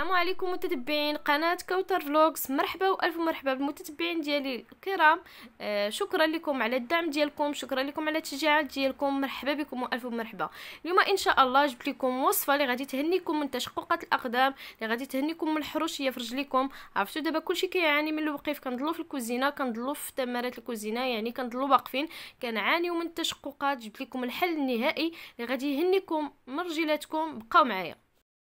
السلام عليكم متتبعين قناه كوتر فلوكس مرحبا والف مرحبا بالمتتبعين ديالي الكرام آه شكرا لكم على الدعم ديالكم شكرا لكم على التشجيعات ديالكم مرحبا بكم والف مرحبا اليوم ان شاء الله جبت لكم وصفه اللي غادي تهنيكم من تشققات الاقدام اللي غادي تهنيكم من الحروشيه في رجليكم عرفتوا دابا كلشي كيعاني من الوقيف كنضلو في الكوزينه كنضلو في تمارات الكوزينه يعني كنضلو واقفين كنعانيو من التشققات جبت لكم الحل النهائي اللي غادي يهنيكم من رجلاتكم بقاو معايا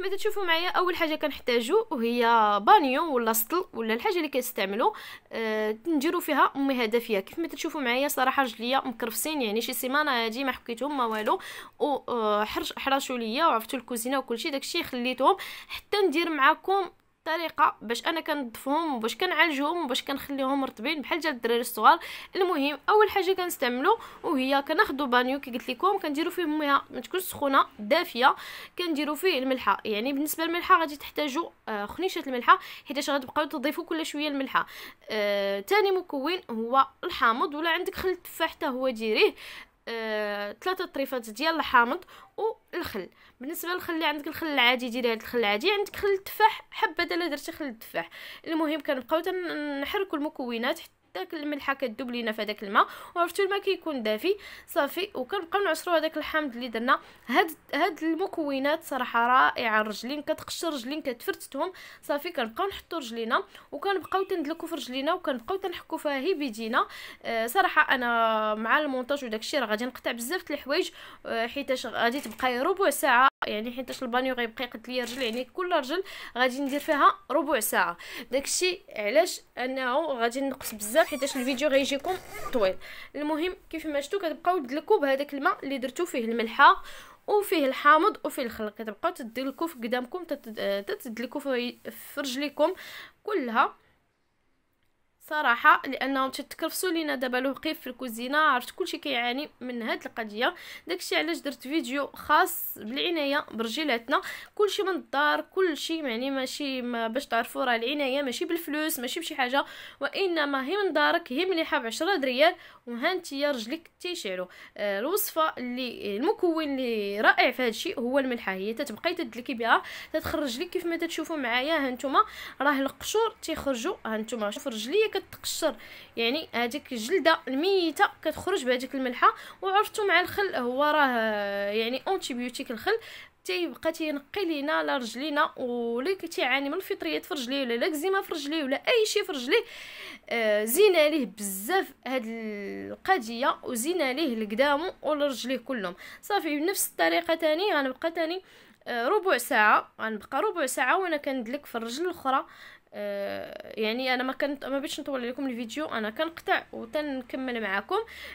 كما تشوفوا معايا اول حاجه كنحتاجو وهي بانيو ولا سطل ولا الحاجه اللي كنستعملو أه نديرو فيها امي هدفيه كيف ما تشوفوا معايا صراحه رجليا مكرفسين يعني شي سيمانه هادي ما حكيتهم ما والو وحرش آه، حراشوا ليا وعرفتوا الكوزينه وكلشي داكشي خليتهم حتى ندير معاكم طريقه باش انا كنضفهم وباش كنعالجهم وباش كنخليهم مرطبين بحال ديال الدراري الصغار المهم اول حاجه كنستعملو وهي كناخدو بانيو كي قلت لكم كنديرو فيه ميه ما تكونش سخونه دافيه كنديرو فيه الملحه يعني بالنسبه للملحه غادي تحتاجوا آه خنيشه الملحه حيت غتبقاو تضيفوا كل شويه الملحه ثاني آه مكون هو الحامض ولا عندك خل التفاح حتى هو ديريه آه، ثلاثة طريفات ديال الحامض والخل بالنسبه للخل عندك الخل العادي ديري هاد الخل العادي عندك خل التفاح حبه دلا درتي خل التفاح المهم كنبقاو نحركوا المكونات حتى داك الملحه كدوب لينا في هذاك الماء وعرفتوا الماء كيكون دافي صافي وكنبقاو نعصروا هذاك الحامض اللي درنا هاد هاد المكونات صراحه رائعه الرجلين كتقشر رجلين كتفرتتهم صافي كنبقاو نحطوا رجلينا وكنبقاو تندلكوا في رجلينا وكنبقاو تنحكوا فيها هي بيدينا آه صراحه انا مع المونتاج وداك الشيء راه غادي نقطع بزاف د الحوايج آه حيتاش غادي تبقى ربع ساعه يعني حيتاش البانيو غيبقى يقد ليا رجل يعني كل رجل غادي ندير فيها ربع ساعه داكشي علاش انه غادي نقص بزاف حيتاش الفيديو غيجيكم طويل المهم كيف ما شفتوا كتبقاو تدلكوا بهذاك الماء اللي درتو فيه الملحه وفيه الحامض وفيه الخل كتبقاو تدلكوا في قدامكم تتدلكوا في رجليكم كلها صراحه لانهم تتكرفسوا لينا دابا الوقيف في الكوزينه عرفت كلشي كيعاني من هاد القضيه داكشي علاش درت فيديو خاص بالعنايه برجيلاتنا كلشي من الدار كلشي يعني ماشي ما باش تعرفوا راه العنايه ماشي بالفلوس ماشي بشي حاجه وانما هي من دارك هي مليحه ب 10 ريال وها نتيا رجلك تيشعلو آه، الوصفه اللي المكون اللي رائع في هادشي الشيء هو الملحه هي تتبقاي تدلكي بها تتخرج لك كيف ما تتشوفوا معايا هانتوما راه القشور تيخرجوا هانتوما شوف رجليك كتقشر يعني هذيك الجلده الميته كتخرج بهذيك الملحه وعرفتوا مع الخل هو راه يعني اونتيبيوتيك الخل تيبقى تينقي لينا لا رجلينا ولا كتعاني من الفطريات في رجليه ولا لاكزيما في رجليه ولا اي شيء في رجليه آه، زين عليه بزاف هاد القضيه وزين عليه لقدامه ولرجليه كلهم صافي بنفس الطريقه تاني غنبقى تاني آه، ربع ساعه غنبقى ربع ساعه وانا كندلك في الرجل الاخرى آه، يعني انا ما كنت ما بغيتش نطول لكم الفيديو انا كنقطع وتنكمل معاكم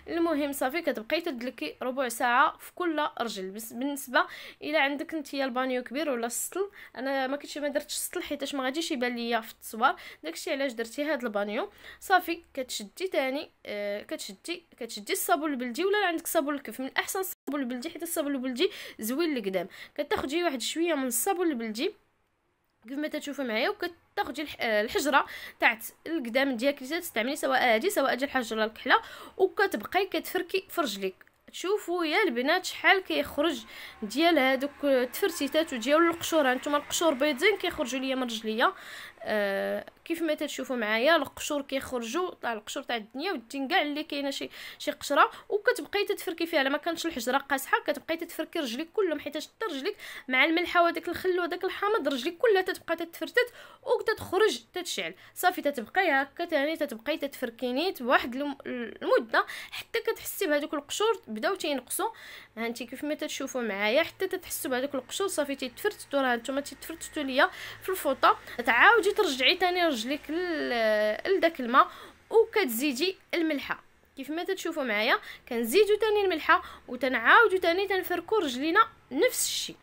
المهم صافي كتبقاي تدلكي ربع ساعه في كل رجل بالنسبه الى عندك انت البانيو كبير ولا السطل انا ما كنتش ما درتش السطل حيتاش ما غاديش يبان ليا في التصوير داكشي علاش درتي هذا البانيو صافي كتشدي ثاني آه كتشدي كتشدي الصابون البلدي ولا عندك صابون الكف من الاحسن الصابون البلدي حيت الصابون البلدي زوين لقدام كتاخذي واحد شويه من الصابون البلدي كيفما ما معايا وكتاخدي آه، الحجره تاعت القدام ديالك اللي تستعملي سواء هذه سواء ديال الحجره الكحله وكتبقاي كتفركي في رجليك تشوفوا يا البنات شحال كيخرج ديال هذوك التفرتيتات وديال القشور هانتوما القشور بيضين كيخرجوا ليا من رجليا آه كيف ما تتشوفوا معايا القشور كيخرجوا تاع القشور تاع الدنيا والدين كاع اللي كاينه شي شي قشره وكتبقاي تتفركي فيها ما كانش الحجره قاصحه كتبقاي تتفركي رجليك كلهم حيت حتى رجليك مع الملحه وداك الخل وداك الحامض رجليك كلها تتبقى تتفرتت وكتخرج تتشعل صافي تتبقاي هكا ثاني تتبقاي تتفركيني بواحد المده حتى كتحسي بهذوك القشور بداو تينقصوا هانتي كيف ما تتشوفوا معايا حتى تتحسوا بهذوك القشور صافي تيتفرتتوا راه نتوما تيتفرتتوا ليا في الفوطه تعاودي كتجي ترجعي تاني رجليك لداك الماء وكتزيدي الملحه كيف ما تتشوفوا معايا كنزيدو تاني الملحه وتنعاودو تاني تنفركو رجلينا نفس الشيء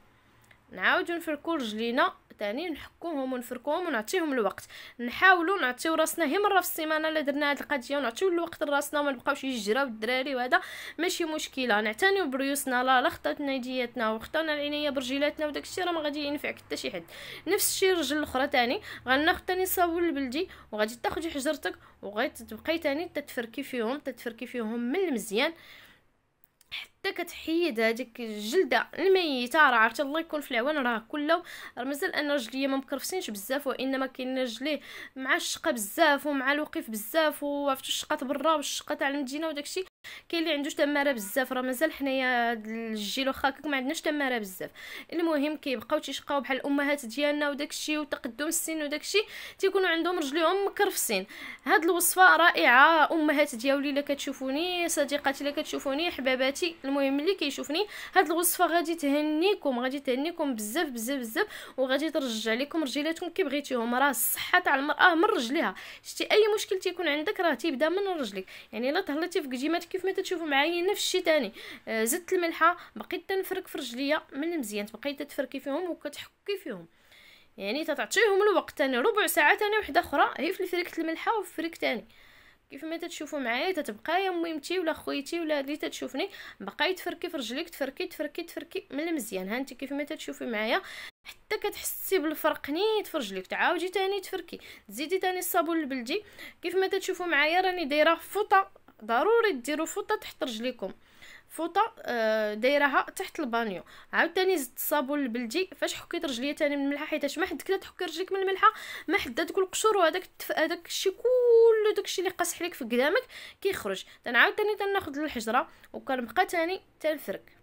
نعاودو نفركو رجلينا تاني نحكوهم ونفركوهم ونعطيهم الوقت نحاولو نعطيو راسنا هي مره في السيمانه الا درنا هاد القضيه ونعطيو الوقت لراسنا وما نبقاوش يجراو الدراري وهذا ماشي مشكله نعتنيو بريوسنا لا لا خطاتنا يدياتنا وخطانا العنايه برجيلاتنا وداك الشيء راه ما غادي ينفعك حتى شي حد نفس الشيء الرجل الاخرى تاني غناخد تاني الصابون البلدي وغادي تاخدي حجرتك وغادي تبقاي تاني تتفركي فيهم تتفركي فيهم من المزيان حتى كتحيد هذيك الجلده الميته راه عرفتي الله يكون في العوان راه كله راه مازال انا رجليا ما مكرفسينش بزاف وانما كاين رجليه مع الشقه بزاف ومع الوقيف بزاف وعرفتي الشقه برا والشقه تاع المدينه وداكشي كاين اللي عنده تماره بزاف راه مازال حنايا الجيل واخا ما عندناش تماره بزاف المهم كيبقاو تيشقاو بحال الامهات ديالنا وداكشي وتقدم السن وداكشي تيكونوا عندهم رجليهم مكرفسين هاد الوصفه رائعه امهات ديالي الا كتشوفوني صديقاتي الا كتشوفوني حباباتي المهم اللي كيشوفني هاد الوصفه غادي تهنيكم غادي تهنيكم بزاف بزاف بزاف وغادي ترجع لكم رجيلاتكم كي بغيتيهم راه الصحه تاع المراه من رجليها شتي اي مشكل تيكون عندك راه تيبدا من رجلك يعني الا تهلتي في قديمات كيف ما تشوفوا معايا نفس الشيء ثاني آه، زدت الملحه بقيت تنفرك في رجليا من المزيان بقيت تفركي فيهم وكتحكي فيهم يعني تتعطيهم الوقت ثاني ربع ساعه ثاني وحده اخرى هي في فريكه الملحه وفي فريك ثاني كيف ما تتشوفوا معايا تتبقى يا ميمتي ولا خويتي ولا اللي تتشوفني بقاي تفركي في رجليك تفركي تفركي تفركي من المزيان هانتي كيف ما تتشوفي معايا حتى كتحسي بالفرق نيت في رجليك تعاودي تاني تفركي تزيدي تاني الصابون البلدي كيف ما تتشوفوا معايا راني دايره فوطه ضروري ديروا فوطه تحت رجليكم فوطه آه، دايرها تحت البانيو عاوتاني زدت الصابون البلدي فاش حكيت رجليا تاني من الملحه حيتاش ما حد كدا تحكي رجليك من الملحه ما حد تقول القشور وهذاك هذاك الشيء كله داكشي اللي قاصح ليك في قدامك كيخرج تنعاود تاني تناخذ الحجره وكنبقى تاني تنفرك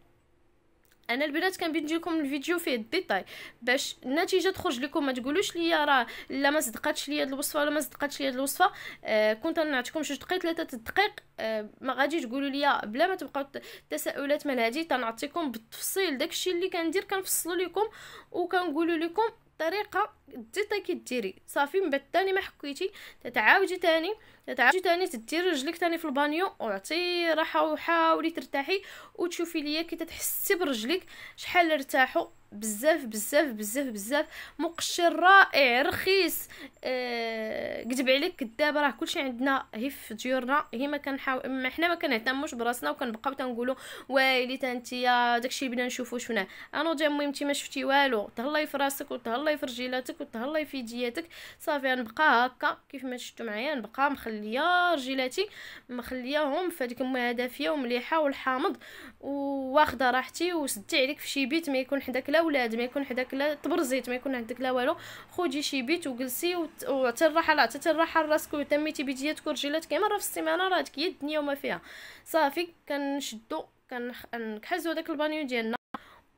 انا البنات بيدي لكم الفيديو فيه الديتاي باش النتيجه تخرج لكم ما تقولوش ليا راه لا ما صدقاتش ليا هاد الوصفه ولا ما صدقاتش ليا هاد الوصفه آه كنت نعطيكم جوج دقائق ثلاثه دقائق آه ما غادي تقولوا ليا بلا ما تبقاو تساؤلات من هادي تنعطيكم بالتفصيل داكشي اللي كندير كنفصلوا لكم وكنقولوا لكم طريقه دير كديري صافي من بعد تاني ما حكيتي تتعاودي تاني تتعاودي تاني تديري رجلك تاني في البانيو وعطي راحه وحاولي ترتاحي وتشوفي ليا كي تتحسي برجلك شحال ارتاحوا بزاف بزاف بزاف بزاف مقشر رائع رخيص أه عليك كذاب راه كلشي عندنا هي في ديورنا هي ما كنحاول حنا ما كنهتموش براسنا وكنبقاو تنقولوا ويلي تانتيا داكشي بنا نشوفو شفناه انا ديال المهم انت ما شفتي والو تهلاي في راسك وتهلاي في رجيلاتك راسك وتهلاي في دياتك صافي غنبقى هكا كيف ما شفتوا معايا نبقى مخليه رجيلاتي مخلياهم في هذيك الماء دافيه ومليحه والحامض واخده راحتي وسدي عليك في شي بيت ما يكون حداك لا ولاد ما يكون حداك لا تبرزيت ما يكون عندك لا والو خدي شي بيت وجلسي وعطي الراحه لا عطيتي الراحه لراسك وتميتي بيدياتك ورجيلاتك مره في السيمانه راه هي الدنيا وما فيها صافي كنشدو كنحزو داك البانيو ديالنا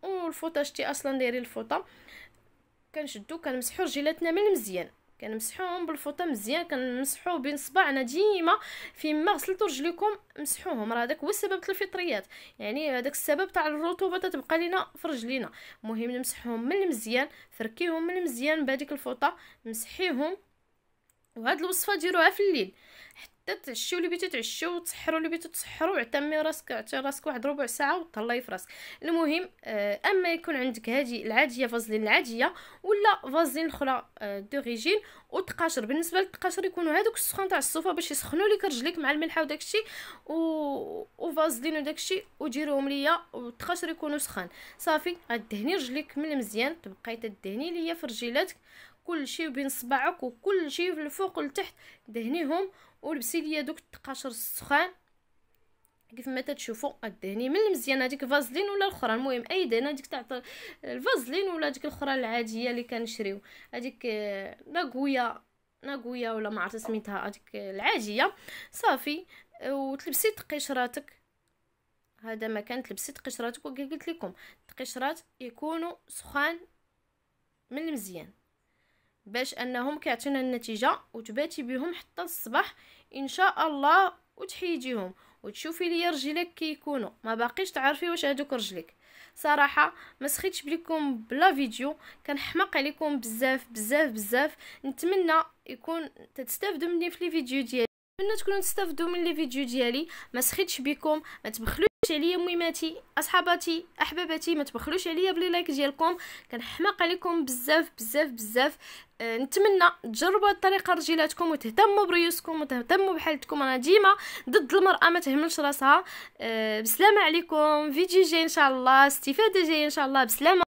والفوطه شتي اصلا دايرين الفوطه كنشدو كنمسحو رجيلاتنا من المزيان كنمسحوهم بالفوطه مزيان كنمسحو بين صبعنا ديما فيما غسلتو رجليكم مسحوهم راه هذاك هو السبب الفطريات يعني هذاك السبب تاع الرطوبه تتبقى لينا في رجلينا مهم نمسحوهم من المزيان فركيهم من المزيان بهذيك الفوطه مسحيهم وهاد الوصفه ديروها في الليل حتى تعشيو اللي بيتو تعشيو وتسحروا اللي بيتو تسحروا وعتمي راسك عتي راسك واحد ربع ساعه وطلعي في راسك المهم آه، اما يكون عندك هذه العاديه فازلين العاديه ولا فازلين اخرى آه، دو ريجين وتقاشر بالنسبه للتقاشر يكونوا هذوك السخون تاع الصوفه باش يسخنوا لك رجليك مع الملحه وداكشي و وفازلين وداكشي وديروهم ليا والتقاشر يكونوا سخان صافي غدهني رجليك من المزيان تبقاي تدهني ليا في رجيلاتك كل شيء بين صباعك وكل شيء في الفوق لتحت دهنيهم ولبسي ليا دوك التقاشر السخان كيف ما تتشوفوا الدهني من المزيان هذيك فازلين ولا الاخرى المهم اي دهنه هذيك تاع الفازلين ولا هذيك الاخرى العاديه اللي كنشريو هذيك ناغويا آه، ناغويا ولا ما عرفت سميتها هذيك العاديه صافي وتلبسي تقشراتك هذا مكان تلبسي تقشراتك وكي قلت لكم التقشرات يكونوا سخان من المزيان باش انهم كيعطيونا النتيجه وتباتي بهم حتى الصباح ان شاء الله وتحيديهم وتشوفي لي رجلك كيكونوا ما باقيش تعرفي واش هادوك رجلك صراحه ما سخيتش بليكم بلا فيديو كنحماق عليكم بزاف بزاف بزاف نتمنى يكون تستافدوا مني في لي فيديو ديالي نتمنى تكونوا تستافدوا من لي فيديو ديالي ما سخيتش بكم ما تبخلوش تبخلوش عليا ميماتي اصحاباتي احبابتي ما تبخلوش عليا بلي لايك ديالكم كنحماق عليكم بزاف بزاف بزاف آه، نتمنى تجربوا الطريقه رجيلاتكم وتهتموا بريوسكم وتهتموا بحالتكم انا ديما ضد المراه ما تهملش راسها آه، بسلامه عليكم فيديو جاي ان شاء الله استفاده جاي ان شاء الله بسلامه